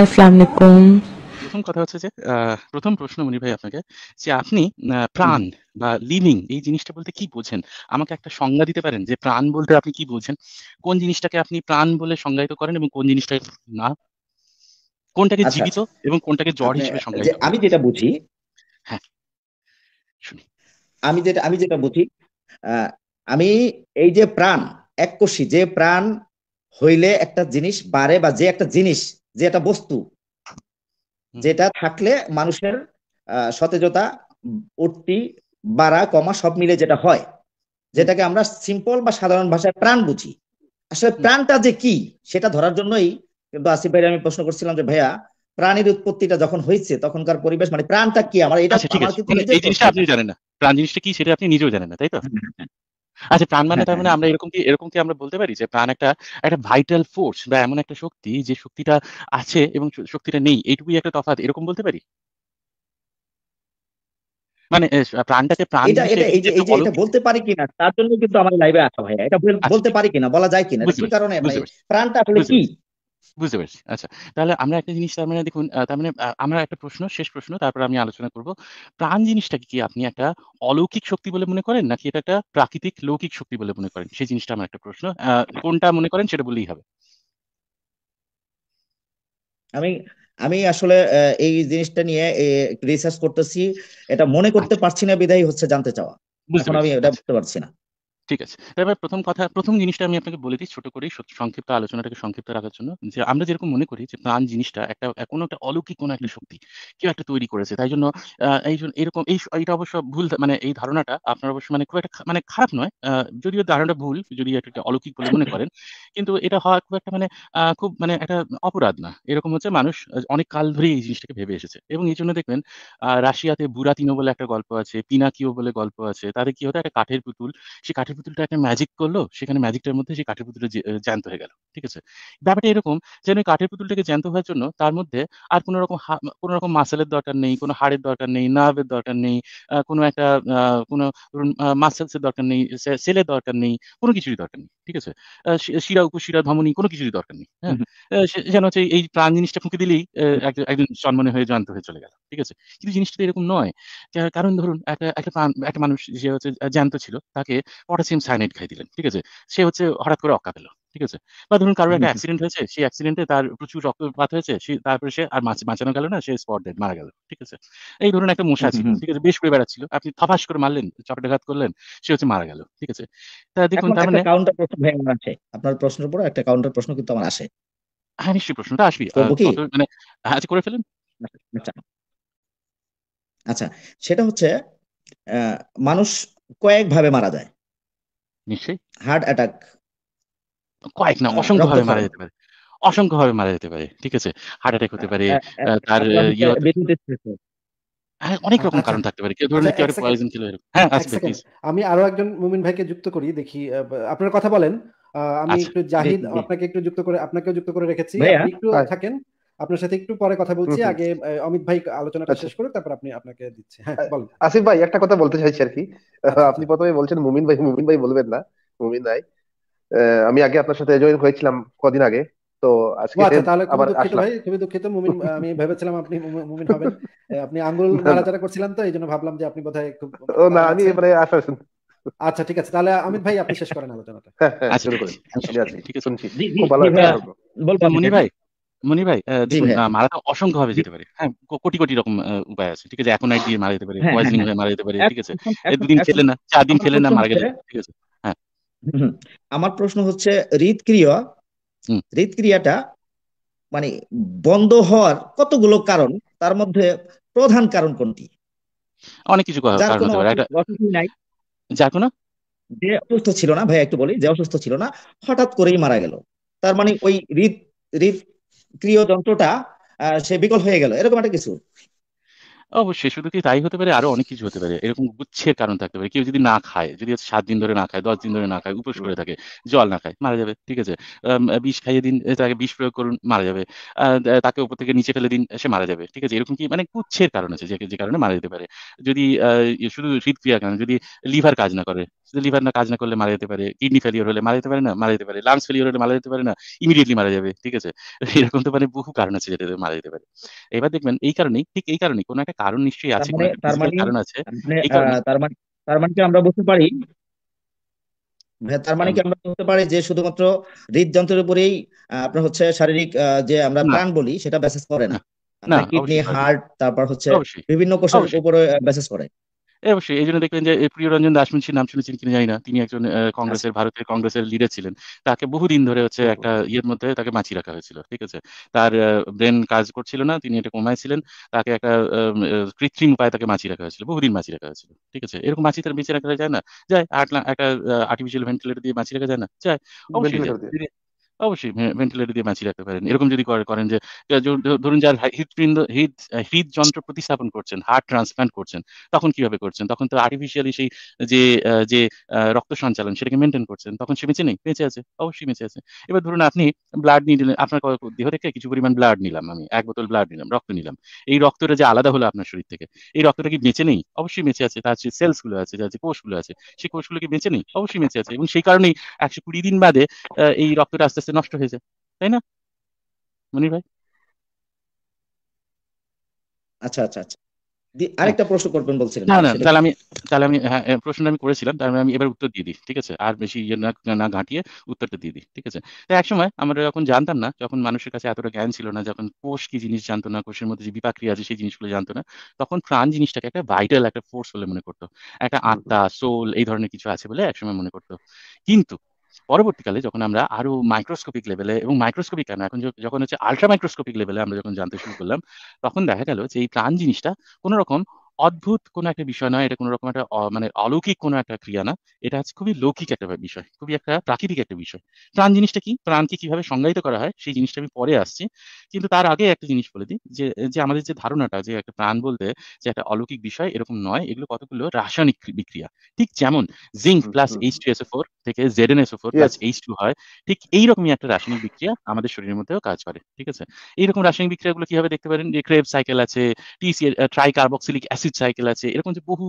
আসসালামু প্রথম কথা হচ্ছে যে প্রথম প্রশ্ন মনি ভাই আপনাকে যে আপনি প্রাণ বা লিভিং এই জিনিসটা বলতে কি বোঝেন আমাকে একটা সংজ্ঞা দিতে পারেন যে প্রাণ বলতে আপনি কি বোঝেন কোন জিনিসটাকে আপনি প্রাণ বলে সংজ্ঞায়িত করেন এবং কোন জিনিসটা না কোনটাকে আচ্ছা। জীবিত এবং কোনটাকে জ্বর হিসেবে সংজ্ঞায়িত আমি যেটা বুঝি হ্যাঁ শুনি আমি যেটা আমি যেটা বুঝি আমি এই যে প্রাণ এককোষী যে প্রাণ হইলে একটা জিনিস বাড়ে বা যে একটা জিনিস যে এটা বস্তু যেটা থাকলে মানুষের সতেজতা উঠতি বাড়া কমা সব মিলে যেটা হয় যেটাকে আমরা সিম্পল বা সাধারণ ভাষায় প্রাণ বুঝি আসলে প্রাণটা যে কি সেটা ধরার জন্যই কিন্তু আসিফ ভাই আমি প্রশ্ন করছিলাম যে ভাইয়া প্রাণীর উৎপত্তিটা যখন হয়েছে তখনকার পরিবেশ মানে প্রাণটা কি আমার এটা আচ্ছা, আপনি জানেন না প্রাণ জিনিসটা কি সেটা আপনি নিজেও জানেন না তাই তো হ্যাঁ, হ্যাঁ, হ্যাঁ। আচ্ছা প্রাণ মানে তার হ্যাঁ, মানে হ্যাঁ। আমরা এরকম কি এরকম কি আমরা বলতে পারি যে প্রাণ একটা একটা ভাইটাল ফোর্স বা এমন একটা শক্তি যে শক্তিটা আছে এবং শক্তিটা নেই এইটুকুই একটা তফাৎ এরকম বলতে পারি মানে প্রাণটাকে প্রাণ এটা বলতে পারি কিনা তার জন্য কিন্তু আমার লাইভে আসা ভাইয়া এটা আচ্ছা, বলতে পারি কিনা বলা যায় কিনা কি কারণে মানে প্রাণটা আসলে কি বুঝতে পারছি আচ্ছা তাহলে আমরা একটা জিনিস তার মানে দেখুন তার মানে আমরা একটা প্রশ্ন শেষ প্রশ্ন তারপর আমি আলোচনা করব প্রাণ জিনিসটাকে কি আপনি একটা অলৌকিক শক্তি বলে মনে করেন নাকি এটা একটা প্রাকৃতিক লৌকিক শক্তি বলে মনে করেন সেই জিনিসটা আমার একটা প্রশ্ন কোনটা মনে করেন সেটা বললেই হবে আমি আমি আসলে এই জিনিসটা নিয়ে রিসার্চ করতেছি এটা মনে করতে আচ্ছা। পারছি না বিধায় হচ্ছে জানতে চাওয়া এখন আমি এটা বুঝতে পারছি না ঠিক আছে এবার প্রথম কথা প্রথম জিনিসটা আমি আপনাকে বলে দিই ছোট করেই সংক্ষিপ্ত আলোচনাটাকে সংক্ষিপ্ত রাখার জন্য যে আমরা যেরকম মনে করি যে প্রাণ জিনিসটা একটা কোনো একটা অলৌকিক কোনো একটা শক্তি কেউ একটা তৈরি করেছে তাই জন্য এই জন্য এরকম এই এটা অবশ্য ভুল মানে এই ধারণাটা আপনার অবশ্য মানে খুব একটা মানে খারাপ নয় যদিও ধারণাটা ভুল যদি একটা অলৌকিক বলে মনে করেন কিন্তু এটা হওয়া খুব একটা মানে খুব মানে একটা অপরাধ না এরকম হচ্ছে মানুষ অনেক কাল ধরেই এই জিনিসটাকে ভেবে এসেছে এবং এই জন্য দেখবেন রাশিয়াতে বুরাতিনো বলে একটা গল্প আছে পিনাকিও বলে গল্প আছে তাদের কি হতো একটা কাঠের পুতুল সেই কাঠের পুতুলটাকে ম্যাজিক করলো সেখানে ম্যাজিকটার মধ্যে সেই কাঠের পুতুলটা জ্যান্ত হয়ে গেল ঠিক আছে ব্যাপারটা এরকম যেন ওই কাঠের পুতুলটাকে জ্যান্ত হওয়ার জন্য তার মধ্যে আর কোনো রকম কোনো রকম মাসেলের দরকার নেই কোনো হাড়ের দরকার নেই নার্ভের দরকার নেই কোনো একটা কোনো মাসেলসের দরকার নেই সেলের দরকার নেই কোনো কিছুরই দরকার নেই ঠিক আছে শিরা উপশিরা ধমনী কোনো কিছুরই দরকার নেই হ্যাঁ যেন হচ্ছে এই প্রাণ জিনিসটা ফুঁকে দিলেই একজন সম্মানে হয়ে জানতে হয়ে চলে গেল ঠিক আছে কিন্তু জিনিসটা এরকম নয় কারণ ধরুন একটা একটা প্রাণ একটা মানুষ যে হচ্ছে জ্যান্ত ছিল তাকে পটাসিয়াম সায়ানাইড খাই দিলেন ঠিক আছে সে হচ্ছে হঠাৎ করে অক্কা পেলো ঠিক আছে বা ধরুন কারোর একটা অ্যাক্সিডেন্ট হয়েছে সেই অ্যাক্সিডেন্টে তার প্রচুর রক্তপাত হয়েছে সে তারপরে সে আর বাঁচানো গেল না সে স্পট ডেড মারা গেল ঠিক আছে এই ধরুন একটা মশা ছিল ঠিক আছে বেশ করে বেড়াচ্ছিল আপনি থাপাস করে মারলেন চপেটাঘাত করলেন সে হচ্ছে মারা গেল ঠিক আছে তা দেখুন তার মানে কাউন্টার প্রশ্ন ভেঙে হ্যাঁ, হ্যাঁ, আছে আপনার প্রশ্নের উপর একটা কাউন্টার প্রশ্ন কিন্তু আমার আসে হ্যাঁ নিশ্চয়ই প্রশ্নটা আসবি মানে আজ আচ্ছা, করে ফেলেন আচ্ছা, আচ্ছা সেটা হচ্ছে মানুষ কয়েকভাবে মারা যায় নিশ্চয়ই হার্ট অ্যাটাক কয়েক না হ্যাঁ, অসংখ্য ভাবে মারা যেতে পারে অসংখ্য ভাবে মারা যেতে পারে ঠিক আছে হার্ট অ্যাটাক হতে হ্যাঁ, পারে হ্যাঁ, তার ইয়ে অনেক রকম আচ্ছা, কারণ থাকতে পারে কেউ কেউ পয়জন হ্যাঁ আমি আরো একজন মুমিন ভাইকে যুক্ত করি দেখি আপনার কথা বলেন আমি আচ্ছা, একটু জাহিদ আপনাকে একটু যুক্ত করে আপনাকেও যুক্ত করে রেখেছি একটু থাকেন আপনার সাথে একটু পরে কথা বলছি আগে অমিত ভাই আলোচনাটা আচ্ছা। শেষ করে তারপর আপনি আপনাকে দিচ্ছি হ্যাঁ বলেন আসিফ ভাই একটা কথা বলতে চাইছি আর কি আপনি প্রথমে বলছেন মুমিন ভাই মুমিন ভাই বলবেন না মুমিন ভাই আমি আগে আপনার সাথে জয়েন হয়েছিলাম কদিন আগে তো আজকে আচ্ছা তাহলে খুবই দুঃখিত ভাই খুবই দুঃখিত মুমিন আমি ভেবেছিলাম আপনি মুমিন হবেন আপনি আঙ্গুল নাড়াচাড়া করছিলেন তো এই জন্য ভাবলাম যে আপনি বোধহয় খুব ও না আমি মানে আশা আচ্ছা ঠিক আছে তাহলে অমিত ভাই আপনি শেষ করেন আলোচনাটা হ্যাঁ, হ্যাঁ আচ্ছা, শুরু করেন ঠিক আছে শুনছি বলবেন হ্যাঁ, মুনি ভাই মনি ভাই দেখুন মারা অসংখ্য ভাবে যেতে পারে হ্যাঁ কোটি কোটি রকম উপায় আছে ঠিক আছে এখন এক দিয়ে মারা যেতে পারে পয়জনিং হ্যাঁ, হয়ে মারা যেতে পারে ঠিক আছে দুদিন খেলে না চার দিন খেলে না মারা গেলে ঠিক আছে আমার প্রশ্ন হচ্ছে হৃদক্রিয়া হৃদক্রিয়াটা মানে বন্ধ হওয়ার কতগুলো কারণ তার মধ্যে প্রধান কারণ কোনটি অনেক কিছু কারণ নাই যার কোনো যে অসুস্থ ছিল না ভাই একটু বলি যে অসুস্থ ছিল না হঠাৎ করেই মারা গেল তার মানে ওই হৃদ হৃদক্রিয় ক্রিয় যন্ত্রটা সে বিকল হয়ে গেল এরকম একটা কিছু অবশ্যই শুধু কি তাই হতে পারে আরো অনেক কিছু হতে পারে এরকম গুচ্ছের কারণ থাকতে পারে কেউ যদি না খায় যদি সাত দিন ধরে না খায় দশ দিন ধরে না খায় উপোস করে থাকে জল না খায় মারা যাবে ঠিক আছে বিষ খাইয়ে দিন তাকে বিষ প্রয়োগ করুন মারা যাবে তাকে উপর থেকে নিচে ফেলে দিন সে মারা যাবে ঠিক আছে এরকম কি মানে গুচ্ছের কারণ আছে যে কারণে মারা যেতে পারে যদি শুধু হৃদক্রিয়ার কারণে যদি লিভার কাজ না করে লিভার না কাজ না করলে মারা যেতে পারে কিডনি ফেলিওর হলে মারা যেতে পারে না মারা যেতে পারে লাংস ফেলিওর হলে মারা যেতে পারে না ইমিডিয়েটলি মারা যাবে ঠিক আছে এরকম তো মানে বহু কারণ আছে যেটা মারা যেতে পারে এবার দেখবেন এই কারণেই ঠিক এই কারণেই কোনো একটা কারণ নিশ্চয়ই আছে মানে মানে কারণ আছে মানে, তার মানে তার মানে কি আমরা বলতে পারি হ্যাঁ, তার মানে কি আমরা বলতে পারি যে শুধুমাত্র হৃদযন্ত্রের উপরেই আপনার হচ্ছে শারীরিক যে আমরা প্রাণ বলি সেটা ব্যাসেস করে না কিডনি হার্ট তারপর হচ্ছে বিভিন্ন কোষের উপরে ব্যাসেস করে হ্যাঁ, অবশ্যই এই জন্য দেখবেন যে প্রিয়রঞ্জন দাসমুন্সির নাম শুনেছেন কিনা জানি না তিনি একজন কংগ্রেসের আচ্ছা। ভারতের কংগ্রেসের লিডার ছিলেন তাকে বহুদিন ধরে হচ্ছে একটা ইয়ের মধ্যে তাকে বাঁচিয়ে রাখা হয়েছিল ঠিক আছে তার ব্রেন কাজ করছিল না তিনি এটা কমায় ছিলেন তাকে একটা কৃত্রিম উপায়ে তাকে বাঁচিয়ে রাখা হয়েছিল বহুদিন বাঁচিয়ে রাখা হয়েছিল ঠিক আছে এরকম বাঁচিয়ে তার বেঁচে রাখা যায় না যায় একটা আর্টিফিশিয়াল ভেন্টিলেটর দিয়ে বাঁচিয়ে রাখা যায় না যায় অবশ্যই ভেন্টিলেটর দিয়ে বাঁচিয়ে রাখতে পারেন এরকম যদি করেন যে ধরুন যার হৃদপিণ্ড হৃদ হৃদ যন্ত্র প্রতিস্থাপন করছেন হার্ট ট্রান্সপ্লান্ট করছেন তখন কিভাবে করছেন তখন তো আর্টিফিশিয়ালি সেই যে যে রক্ত সঞ্চালন সেটাকে মেনটেন করছেন তখন সে বেঁচে নেই বেঁচে আছে অবশ্যই বেঁচে আছে এবার ধরুন আপনি ব্লাড নিয়ে নিলেন আপনার দেহ থেকে কিছু পরিমাণ ব্লাড নিলাম আমি এক বোতল ব্লাড নিলাম রক্ত নিলাম এই রক্তটা যে আলাদা হলো আপনার শরীর থেকে এই রক্তটা কি বেঁচে নেই অবশ্যই বেঁচে আছে তার যে সেলস গুলো আছে যার যে কোষগুলো আছে সেই কোষগুলো কি বেঁচে নেই অবশ্যই বেঁচে আছে এবং সেই কারণেই একশো কুড়ি দিন বাদে এই রক্তটা আস্তে হয়েছে নষ্ট হয়েছে তাই না মনির ভাই আচ্ছা আচ্ছা আচ্ছা আমরা যখন জানতাম না যখন মানুষের কাছে এতটা জ্ঞান ছিল না যখন কোষ কি জিনিস জানতো না কোষের মধ্যে যে বিপাক্রিয়া আছে সেই জিনিসগুলো জানতো না তখন প্রাণ জিনিসটাকে একটা ভাইটাল একটা ফোর্স বলে মনে করতো একটা আত্মা সোল এই ধরনের কিছু আছে বলে একসময় মনে করতো কিন্তু পরবর্তীকালে যখন আমরা আরো মাইক্রোস্কোপিক লেভেলে এবং মাইক্রোস্কোপিক কেন এখন যখন হচ্ছে আলট্রা মাইক্রোস্কোপিক লেভেলে আমরা যখন জানতে শুরু করলাম তখন দেখা গেল যে এই প্রাণ জিনিসটা কোনো রকম অদ্ভুত কোনো একটা বিষয় নয় এটা কোনো রকম একটা মানে অলৌকিক কোনো একটা ক্রিয়া না এটা হচ্ছে খুবই লৌকিক একটা বিষয় খুবই একটা প্রাকৃতিক একটা বিষয় প্রাণ জিনিসটা কি প্রাণকে কিভাবে সংজ্ঞায়িত করা হয় সেই জিনিসটা আমি পরে আসছি কিন্তু তার আগে একটা জিনিস বলে দিই যে যে আমাদের যে ধারণাটা যে একটা প্রাণ বলতে যে একটা অলৌকিক বিষয় এরকম নয় এগুলো কতগুলো রাসায়নিক বিক্রিয়া ঠিক যেমন zinc plus H two SO four থেকে Z N SO four plus H two হয় ঠিক এইরকমই একটা রাসায়নিক বিক্রিয়া আমাদের শরীরের মধ্যেও কাজ করে ঠিক আছে এইরকম রাসায়নিক বিক্রিয়াগুলো কিভাবে দেখতে পারেন যে ক্রেব সাইকেল আছে TC tricarboxylic acid acid cycle আছে এরকম যে বহু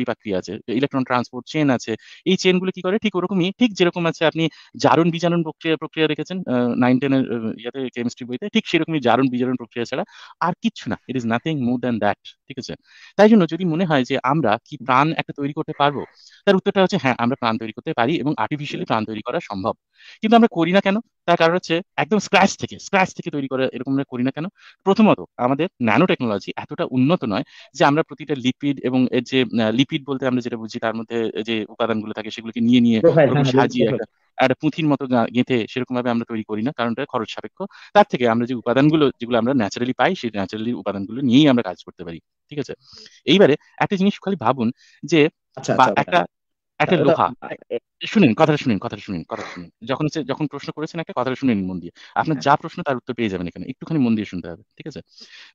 বিপাক্রিয়া আছে ইলেকট্রন ট্রান্সপোর্ট চেন আছে এই চেনগুলো কি করে ঠিক ওরকমই ঠিক যেরকম আছে আপনি জারণ বিজারণ প্রক্রিয়া প্রক্রিয়া রেখেছেন নাইন টেনের ইয়াতে কেমিস্ট্রি বইতে ঠিক সেরকমই জারণ বিজারণ প্রক্রিয়া ছাড়া আর কিচ্ছু না it is nothing more than that ঠিক আছে তাই জন্য যদি মনে হয় যে আমরা কি প্রাণ একটা তৈরি করতে পারবো তার উত্তরটা হচ্ছে হ্যাঁ আমরা প্রাণ তৈরি করতে পারি এবং আর্টিফিশিয়ালি প্রাণ তৈরি করা সম্ভব কিন্তু আমরা করি না কেন তার কারণ হচ্ছে একদম স্ক্র্যাচ থেকে স্ক্র্যাচ থেকে তৈরি করা এরকম আমরা করি না কেন প্রথমত আমাদের ন্যানো টেকনোলজি এতটা উন্নত নয় যে আমরা প্রতিটা লিপিড এবং এর যে লিপিড বলতে আমরা যেটা বুঝি তার মধ্যে যে উপাদানগুলো থাকে সেগুলোকে নিয়ে নিয়ে হ্যাঁ, হ্যাঁ, সাজিয়ে একটা একটা পুঁথির মতো গেঁথে সেরকম ভাবে আমরা তৈরি করি না কারণ এটা খরচ সাপেক্ষ তার থেকে আমরা যে উপাদানগুলো যেগুলো আমরা ন্যাচারালি পাই সেই ন্যাচারালি উপাদানগুলো নিয়েই আমরা কাজ করতে পারি ঠিক আছে এইবারে একটা জিনিস খালি ভাবুন যে আচ্ছা, আচ্ছা, আচ্ছা। একটা একটা লোহা শুনেন কথাটা শুনেন কথাটা শুনেন কথাটা শুনেন যখন যখন প্রশ্ন করেছেন একটা কথাটা শুনেন মন দিয়ে আপনার হ্যাঁ। যা প্রশ্ন তার উত্তর পেয়ে যাবেন এখানে একটুখানি মন দিয়ে শুনতে হবে ঠিক আছে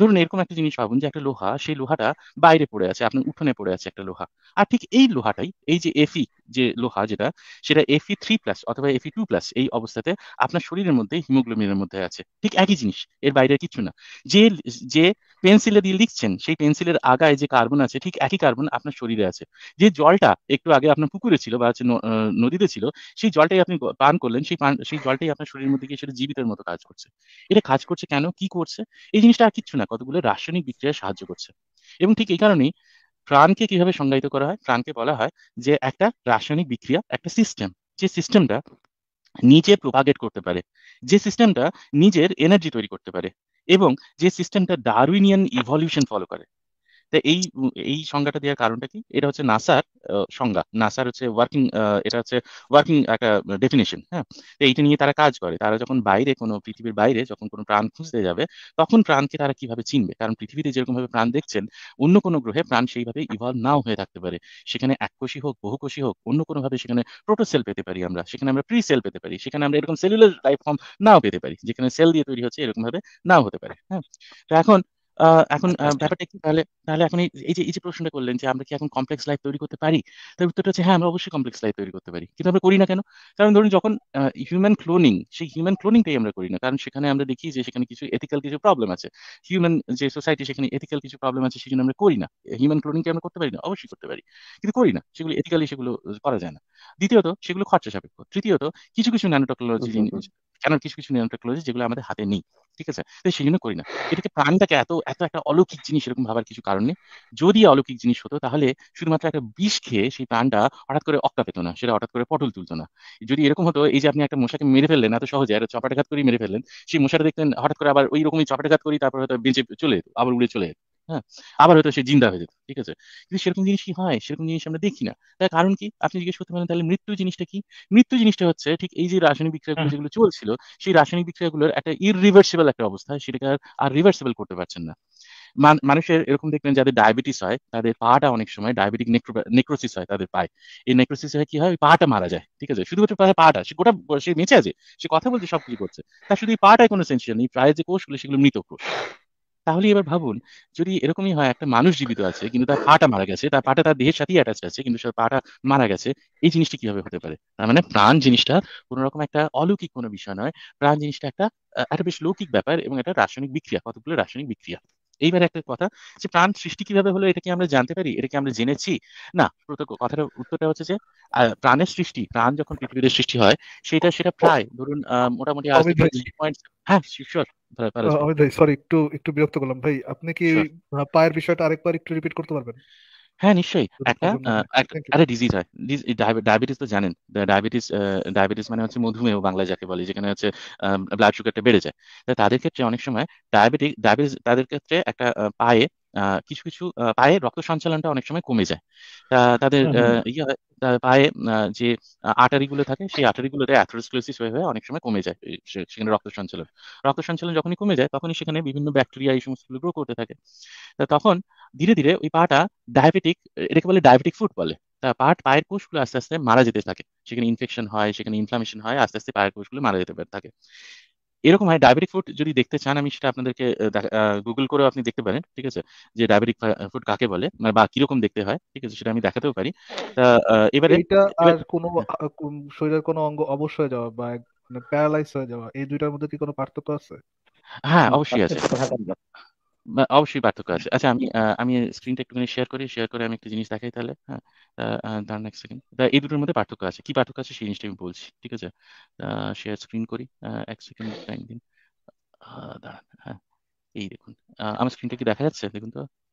ধরুন এরকম একটা জিনিস ভাবুন যে একটা লোহা সেই লোহাটা বাইরে পড়ে আছে আপনার উঠোনে পড়ে আছে একটা লোহা আর ঠিক এই লোহাটাই এই যে এফি যে লোহা যেটা সেটা এফি থ্রি প্লাস অথবা এফি টু প্লাস এই অবস্থাতে আপনার শরীরের মধ্যে হিমোগ্লোবিনের মধ্যে আছে ঠিক একই জিনিস এর বাইরে কিছু না যে যে পেন্সিলে দিয়ে লিখছেন সেই পেন্সিলের আগায় যে কার্বন আছে ঠিক একই কার্বন আপনার শরীরে আছে যে জলটা একটু আগে আপনার পুকুরে ছিল বা নদীতে ছিল সেই জলটাই আপনি পান করলেন সেই পান সেই জলটাই আপনার শরীরের মধ্যে গিয়ে সেটা জীবিতের মতো কাজ করছে এটা কাজ করছে কেন কি করছে এই জিনিসটা আর কিচ্ছু না কতগুলো রাসায়নিক বিক্রিয়ায় সাহায্য করছে এবং ঠিক এই কারণেই প্রাণকে কিভাবে সংজ্ঞায়িত করা হয় প্রাণকে বলা হয় যে একটা রাসায়নিক বিক্রিয়া একটা সিস্টেম যে সিস্টেমটা নিজে প্রোপাগেট করতে পারে যে সিস্টেমটা নিজের এনার্জি তৈরি করতে পারে এবং যে সিস্টেমটা ডারুইনিয়ান ইভলিউশন ফলো করে তো এই এই সংজ্ঞাটা দেওয়ার কারণটা কি এটা হচ্ছে নাসার সংজ্ঞা নাসার হচ্ছে ওয়ার্কিং এটা হচ্ছে ওয়ার্কিং একটা ডেফিনেশন হ্যাঁ তো এইটা নিয়ে তারা কাজ করে তারা যখন বাইরে কোনো পৃথিবীর বাইরে যখন কোনো প্রাণ খুঁজতে যাবে তখন প্রাণকে তারা কিভাবে চিনবে কারণ পৃথিবীতে যেরকম ভাবে প্রাণ দেখছেন অন্য কোনো গ্রহে প্রাণ সেইভাবে ইভলভ নাও হয়ে থাকতে পারে সেখানে এককোষী হোক বহুকোষী হোক অন্য কোনোভাবে ভাবে সেখানে প্রোটোসেল পেতে পারি আমরা সেখানে আমরা প্রি সেল পেতে পারি সেখানে আমরা এরকম সেলুলার লাইফ ফর্ম নাও পেতে পারি যেখানে সেল দিয়ে তৈরি হচ্ছে এরকম ভাবে নাও হতে পারে হ্যাঁ তো এখন আচ্ছা, এখন আচ্ছা, আচ্ছা। ব্যাপারটা কি তাহলে তাহলে এখন এই যে এই যে প্রশ্নটা করলেন যে আমরা কি এখন কমপ্লেক্স লাইফ তৈরি করতে পারি তার উত্তরটা হচ্ছে হ্যাঁ আমরা অবশ্যই কমপ্লেক্স লাইফ তৈরি করতে পারি কিন্তু আমরা করি না কেন কারণ ধরুন যখন হিউম্যান ক্লোনিং সেই হিউম্যান ক্লোনিংটাই আমরা করি না কারণ সেখানে আমরা দেখি যে সেখানে কিছু এথিক্যাল কিছু প্রবলেম আছে হিউম্যান যে সোসাইটি সেখানে এথিক্যাল কিছু প্রবলেম আছে সেই জন্য আমরা করি না হিউম্যান ক্লোনিংকে আমরা করতে পারি না অবশ্যই করতে পারি কিন্তু করি না সেগুলো এথিক্যালি সেগুলো করা যায় না দ্বিতীয়ত সেগুলো খরচা সাপেক্ষ তৃতীয়ত কিছু কিছু ন্যানোটেকনোলজি জিনিস কারণ কিছু কিছু নিয়ম টেকনোলজি যেগুলো আমাদের হাতে নেই ঠিক আছে তো সেই জন্য করি না এটাকে প্রাণটাকে এত এত একটা অলৌকিক জিনিস এরকম ভাবার কিছু কারণ নেই যদি অলৌকিক জিনিস হতো তাহলে শুধুমাত্র একটা বিষ খেয়ে সেই প্রাণটা হঠাৎ করে অক্কা পেত না সেটা হঠাৎ করে পটল তুলতো না যদি এরকম হতো এই যে আপনি একটা মশাকে মেরে ফেললেন এত সহজে আর চপাটাঘাত করেই মেরে ফেললেন সেই মশাটা দেখতেন হঠাৎ করে আবার ওই রকমই চপাটাঘাত করি তারপর হয়তো বেঁচে চলে আবার উড়ে চলে যেত হ্যাঁ আবার হয়তো সে জিন্দা হয়ে যেত ঠিক আছে কিন্তু সেরকম জিনিস কি হয় সেরকম জিনিস আমরা দেখি না তার কারণ কি আপনি জিজ্ঞেস করতে পারেন তাহলে মৃত্যু জিনিসটা কি মৃত্যু জিনিসটা হচ্ছে ঠিক এই যে রাসায়নিক বিক্রিয়া যেগুলো চলছিল সেই রাসায়নিক বিক্রিয়াগুলোর একটা ইররিভার্সিবল একটা অবস্থা সেটাকে আর রিভার্সিবল করতে পারছেন না মানুষের এরকম দেখবেন যাদের ডায়াবেটিস হয় তাদের পাটা অনেক সময় ডায়াবেটিক নেক্রোসিস হয় তাদের পায়ে এই নেক্রোসিস হয় কি হয় ওই পাটা মারা যায় ঠিক আছে শুধুমাত্র পাটা সে গোটা সে মেচে আছে সে কথা বলছে সবকিছু করছে তার শুধু এই পাটায় কোনো সেন্সেশন নেই প্রায় যে কোষগুলো সেগুলো মৃত কোষ তাহলে এবার ভাবুন যদি এরকমই হয় একটা মানুষ জীবিত আছে কিন্তু তার পাটা মারা গেছে তার পাটা তার দেহের সাথেই অ্যাটাচ আছে কিন্তু সে পাটা মারা গেছে এই জিনিসটা কিভাবে হতে পারে তার মানে প্রাণ জিনিসটা কোনো রকম একটা অলৌকিক কোনো বিষয় নয় প্রাণ জিনিসটা একটা একটা বেশ লৌকিক ব্যাপার এবং একটা রাসায়নিক বিক্রিয়া কতগুলো রাসায়নিক বিক্রিয়া এইবার একটা কথা যে প্রাণ সৃষ্টি কিভাবে হলো এটা কি আমরা জানতে পারি এটা কি আমরা জেনেছি না কথাটা উত্তরটা হচ্ছে যে প্রাণের সৃষ্টি প্রাণ যখন পৃথিবীতে সৃষ্টি হয় সেটা সেটা প্রায় ধরুন মোটামুটি হ্যাঁ শিশুর সরি একটু একটু বিরক্ত করলাম ভাই আপনি কি পায়ের বিষয়টা আরেকবার একটু রিপিট করতে পারবেন হ্যাঁ নিশ্চয়ই একটা আরে ডিজিজ হয় ডায়াবেটিস তো জানেন ডায়াবেটিস ডায়াবেটিস মানে হচ্ছে মধুমেহ বাংলায় যাকে বলে যেখানে হচ্ছে ব্লাড সুগারটা বেড়ে যায় তাদের ক্ষেত্রে অনেক সময় ডায়াবেটিক ডায়াবেটিস তাদের ক্ষেত্রে একটা পায়ে কিছু কিছু পায়ে রক্ত সঞ্চালনটা অনেক সময় কমে যায় তাদের ইয়ে পায়ে যে আটারি গুলো থাকে সেই আটারি অ্যাথেরোস্ক্লেসিস হয়ে হয়ে অনেক সময় কমে যায় সেখানে রক্ত সঞ্চালন রক্ত সঞ্চালন যখনই কমে যায় তখনই সেখানে বিভিন্ন ব্যাকটেরিয়া এই সমস্ত গ্রো করতে থাকে তখন ধীরে ধীরে ওই পাটা ডায়াবেটিক এটাকে বলে ডায়াবেটিক ফুড বলে পাট পায়ের কোষগুলো আস্তে আস্তে মারা যেতে থাকে সেখানে ইনফেকশন হয় সেখানে ইনফ্লামেশন হয় আস্তে আস্তে পায়ের কোষগুলো মারা যেতে থাকে এরকম হয় ডায়াবেটিক ফুড যদি দেখতে চান আমি সেটা আপনাদেরকে গুগল করেও আপনি দেখতে পারেন ঠিক আছে যে ডায়াবেটিক ফুড কাকে বলে বা কিরকম দেখতে হয় ঠিক আছে সেটা আমি দেখাতেও পারি এবারে এটা আর কোনো হ্যাঁ। শরীরের কোনো অঙ্গ অবশ্যই যাওয়া বা প্যারালাইজ মানে হয়ে যাওয়া এই দুইটার মধ্যে কি কোনো পার্থক্য আছে হ্যাঁ অবশ্যই আছে আচ্ছা, আচ্ছা, আচ্ছা। অবশ্যই পার্থক্য আছে আচ্ছা আমি আমি স্ক্রিনটা একটুখানি শেয়ার করি শেয়ার করে আমি একটা জিনিস দেখাই তাহলে হ্যাঁ দাঁড়ান এক সেকেন্ড এই দুটোর মধ্যে পার্থক্য আছে কি পার্থক্য আছে সেই জিনিসটা আমি বলছি ঠিক আছে শেয়ার স্ক্রিন করি এক সেকেন্ড টাইম দিন দাঁড়ান হ্যাঁ এই দেখুন আমার স্ক্রিনটা কি দেখা যাচ্ছে দেখুন তো